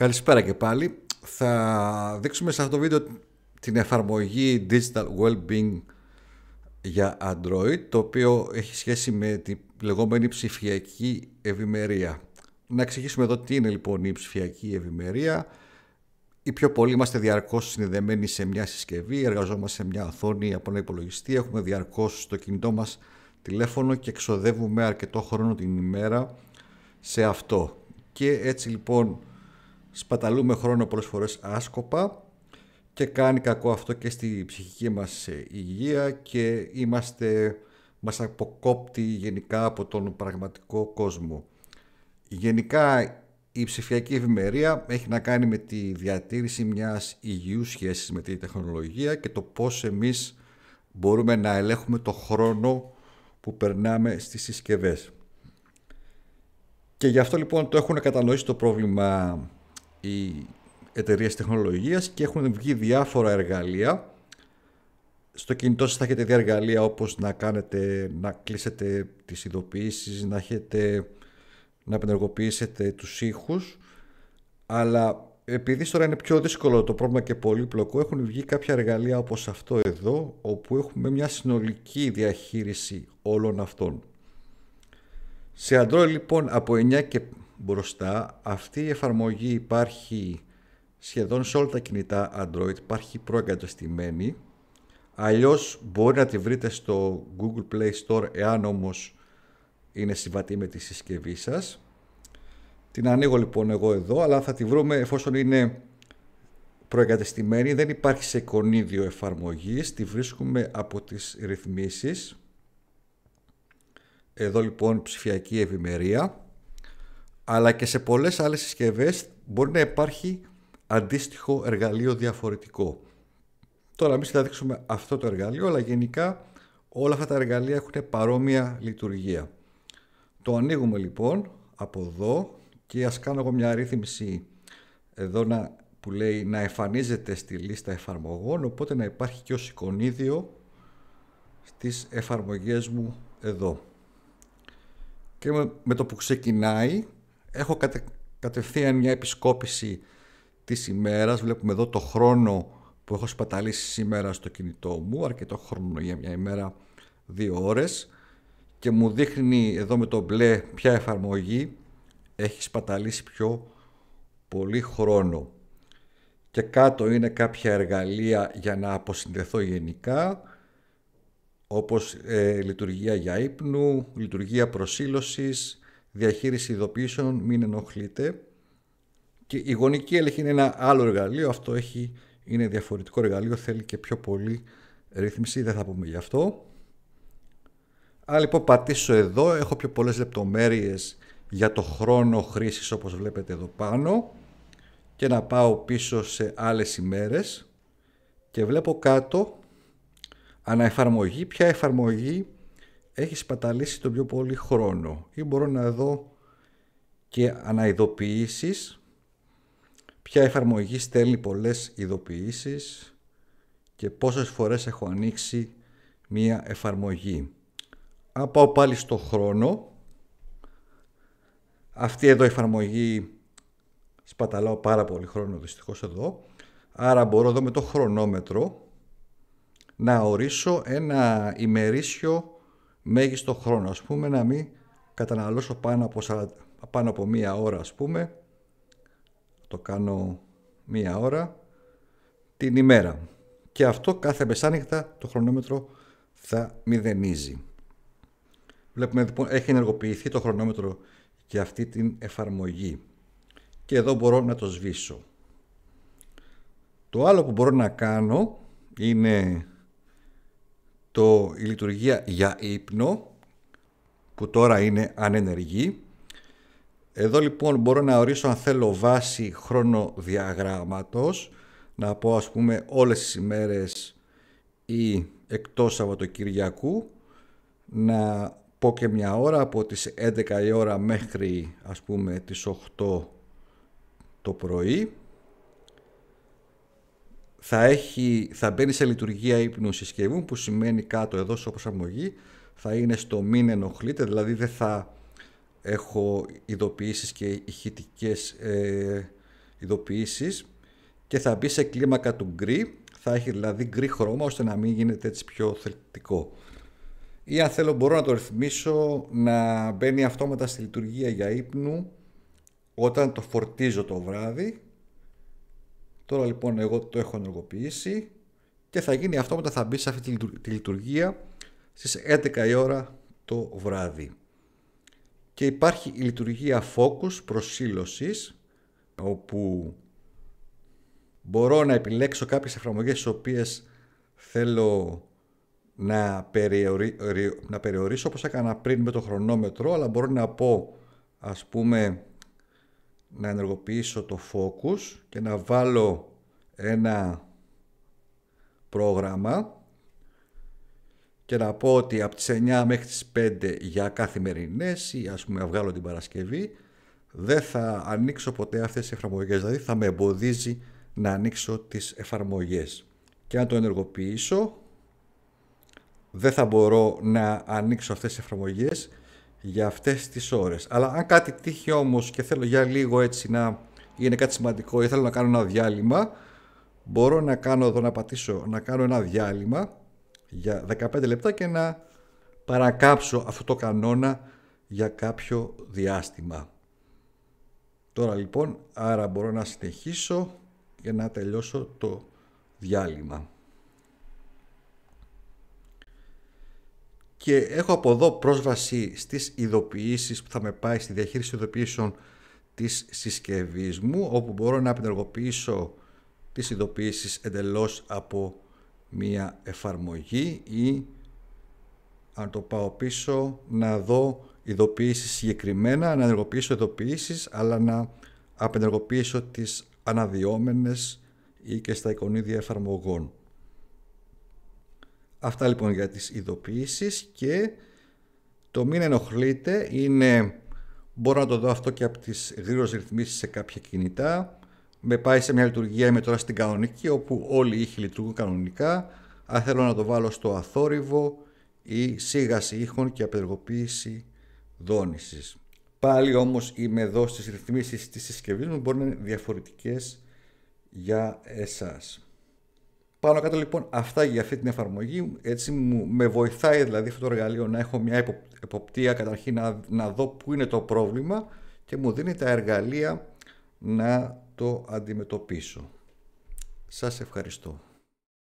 Καλησπέρα και πάλι. Θα δείξουμε σε αυτό το βίντεο την εφαρμογή Digital Wellbeing για Android, το οποίο έχει σχέση με τη λεγόμενη ψηφιακή ευημερία. Να εξηγήσουμε εδώ τι είναι λοιπόν η ψηφιακή ευημερία. Οι πιο πολλοί είμαστε διαρκώς συνδεδεμένοι σε μια συσκευή, εργαζόμαστε σε μια οθόνη από ένα υπολογιστή, έχουμε διαρκώς στο κινητό μας τηλέφωνο και εξοδεύουμε αρκετό χρόνο την ημέρα σε αυτό. Και έτσι λοιπόν σπαταλούμε χρόνο πολλές φορές άσκοπα και κάνει κακό αυτό και στη ψυχική μας ε, υγεία και είμαστε, μας αποκόπτει γενικά από τον πραγματικό κόσμο. Γενικά η ψηφιακή ευημερία έχει να κάνει με τη διατήρηση μιας υγιούς σχέσης με τη τεχνολογία και το πώς εμείς μπορούμε να ελέγχουμε το χρόνο που περνάμε στις συσκευές. Και γι' αυτό λοιπόν το έχουν κατανοήσει το πρόβλημα οι εταιρείες τεχνολογίας και έχουν βγει διάφορα εργαλεία. Στο κινητό σας θα έχετε δει εργαλεία όπως να κάνετε, να κλείσετε τις ειδοποιήσεις, να έχετε, να απενεργοποιήσετε τους ήχους. Αλλά επειδή τώρα είναι πιο δύσκολο το πρόβλημα και πολύπλοκο, έχουν βγει κάποια εργαλεία όπως αυτό εδώ, όπου έχουμε μια συνολική διαχείριση όλων αυτών. Σε Android λοιπόν από 9 και μπροστά. Αυτή η εφαρμογή υπάρχει σχεδόν σε όλα τα κινητά Android, υπάρχει προεγκατεστημένη. Αλλιώς μπορεί να τη βρείτε στο Google Play Store, εάν όμως είναι συμβατή με τη συσκευή σας. Την ανοίγω λοιπόν εγώ εδώ, αλλά θα τη βρούμε εφόσον είναι προεγκατεστημένη, δεν υπάρχει σε εικονίδιο εφαρμογής, τη βρίσκουμε από τις ρυθμίσεις. Εδώ λοιπόν ψηφιακή ευημερία αλλά και σε πολλές άλλες συσκευές μπορεί να υπάρχει αντίστοιχο εργαλείο διαφορετικό. Τώρα εμείς θα δείξουμε αυτό το εργαλείο, αλλά γενικά όλα αυτά τα εργαλεία έχουν παρόμοια λειτουργία. Το ανοίγουμε λοιπόν από εδώ και ας κάνω εγώ μια ρύθμιση εδώ να, που λέει να εμφανίζεται στη λίστα εφαρμογών, οπότε να υπάρχει και ως εικονίδιο στις εφαρμογές μου εδώ. Και με το που ξεκινάει έχω κατε, κατευθείαν μια επισκόπηση της ημέρας. Βλέπουμε εδώ το χρόνο που έχω σπαταλήσει σήμερα στο κινητό μου, αρκετό χρόνο για μια ημέρα, δύο ώρες και μου δείχνει εδώ με το μπλε ποια εφαρμογή έχει σπαταλήσει πιο πολύ χρόνο. Και κάτω είναι κάποια εργαλεία για να αποσυνδεθώ γενικά, όπως ε, λειτουργία για ύπνου, λειτουργία προσήλωσης, διαχείριση ειδοποιήσεων, μην ενοχλείτε. Και η γονική έλεγχη είναι ένα άλλο εργαλείο, αυτό έχει, είναι διαφορετικό εργαλείο, θέλει και πιο πολύ ρύθμιση, δεν θα πούμε γι' αυτό. Άρα λοιπόν πατήσω εδώ, έχω πιο πολλές λεπτομέρειες για το χρόνο χρήσης όπως βλέπετε εδώ πάνω και να πάω πίσω σε άλλες ημέρες και βλέπω κάτω αναεφαρμογή, ποια εφαρμογή έχει σπαταλήσει τον πιο πολύ χρόνο ή μπορώ να δω και αναειδοποιήσεις ποια εφαρμογή στέλνει πολλές ειδοποιήσεις και πόσες φορές έχω ανοίξει μία εφαρμογή. Αν πάω πάλι στο χρόνο, αυτή εδώ η εφαρμογή σπαταλάω πάρα πολύ χρόνο δυστυχώς εδώ, άρα μπορώ εδώ με το χρονόμετρο να ορίσω ένα ημερήσιο μέγιστο χρόνο, ας πούμε, να μην καταναλώσω πάνω από, μία ώρα, ας πούμε, το κάνω μία ώρα την ημέρα. Και αυτό κάθε μεσάνυχτα το χρονόμετρο θα μηδενίζει. Βλέπουμε λοιπόν έχει ενεργοποιηθεί το χρονόμετρο και αυτή την εφαρμογή. Και εδώ μπορώ να το σβήσω. Το άλλο που μπορώ να κάνω είναι το, η λειτουργία για ύπνο που τώρα είναι ανενεργή. Εδώ λοιπόν μπορώ να ορίσω αν θέλω βάση χρονοδιαγράμματος, να πω ας πούμε όλες τις ημέρες ή εκτός Σαββατοκυριακού, να πω και μια ώρα από τις 11 η ώρα μέχρι ας πούμε τις 8 το πρωί θα, έχει, θα μπαίνει σε λειτουργία ύπνου συσκευή που σημαίνει κάτω εδώ σε προσαρμογή θα είναι στο μην ενοχλείτε, δηλαδή δεν θα έχω ειδοποιήσεις και ηχητικές ε, ειδοποιήσεις και θα μπει σε κλίμακα του γκρι, θα έχει δηλαδή γκρι χρώμα ώστε να μην γίνεται έτσι πιο θελκτικό. Ή αν θέλω μπορώ να το ρυθμίσω να μπαίνει αυτόματα στη λειτουργία για ύπνου όταν το φορτίζω το βράδυ Τώρα λοιπόν εγώ το έχω ενεργοποιήσει και θα γίνει αυτό μετά θα μπει σε αυτή τη λειτουργία στις 11 η ώρα το βράδυ. Και υπάρχει η λειτουργία focus προσήλωσης όπου μπορώ να επιλέξω κάποιες εφαρμογές τις οποίες θέλω να, να περιορίσω όπως έκανα πριν με το χρονόμετρο αλλά μπορώ να πω ας πούμε να ενεργοποιήσω το focus και να βάλω ένα πρόγραμμα και να πω ότι από τις 9 μέχρι τις 5 για καθημερινές ή ας πούμε βγάλω την Παρασκευή δεν θα ανοίξω ποτέ αυτές τις εφαρμογές, δηλαδή θα με εμποδίζει να ανοίξω τις εφαρμογές. Και αν το ενεργοποιήσω δεν θα μπορώ να ανοίξω αυτές τις εφαρμογές για αυτές τις ώρες. Αλλά αν κάτι τύχει όμως και θέλω για λίγο έτσι να είναι κάτι σημαντικό ή θέλω να κάνω ένα διάλειμμα, μπορώ να κάνω εδώ να πατήσω, να κάνω ένα διάλειμμα για 15 λεπτά και να παρακάψω αυτό το κανόνα για κάποιο διάστημα. Τώρα λοιπόν, άρα μπορώ να συνεχίσω για να τελειώσω το διάλειμμα. και έχω από εδώ πρόσβαση στις ειδοποιήσεις που θα με πάει στη διαχείριση ειδοποιήσεων της συσκευής μου όπου μπορώ να απενεργοποιήσω τις ειδοποιήσεις εντελώς από μία εφαρμογή ή αν το πάω πίσω να δω ειδοποιήσεις συγκεκριμένα, να ενεργοποιήσω ειδοποιήσεις αλλά να απενεργοποιήσω τις αναδυόμενες ή και στα εικονίδια εφαρμογών. Αυτά λοιπόν για τις ειδοποιήσεις και το μην ενοχλείτε είναι μπορώ να το δω αυτό και από τις γρήγορες ρυθμίσεις σε κάποια κινητά με πάει σε μια λειτουργία με τώρα στην κανονική όπου όλοι οι ήχοι λειτουργούν κανονικά αν θέλω να το βάλω στο αθόρυβο ή σίγαση ήχων και απεργοποίηση δόνησης. Πάλι όμως είμαι εδώ στις ρυθμίσεις της συσκευής μου μπορεί να είναι διαφορετικές για εσάς. Πάνω κάτω λοιπόν αυτά για αυτή την εφαρμογή. Έτσι μου, με βοηθάει δηλαδή αυτό το εργαλείο να έχω μια εποπτεία καταρχήν να, να δω πού είναι το πρόβλημα και μου δίνει τα εργαλεία να το αντιμετωπίσω. Σας ευχαριστώ.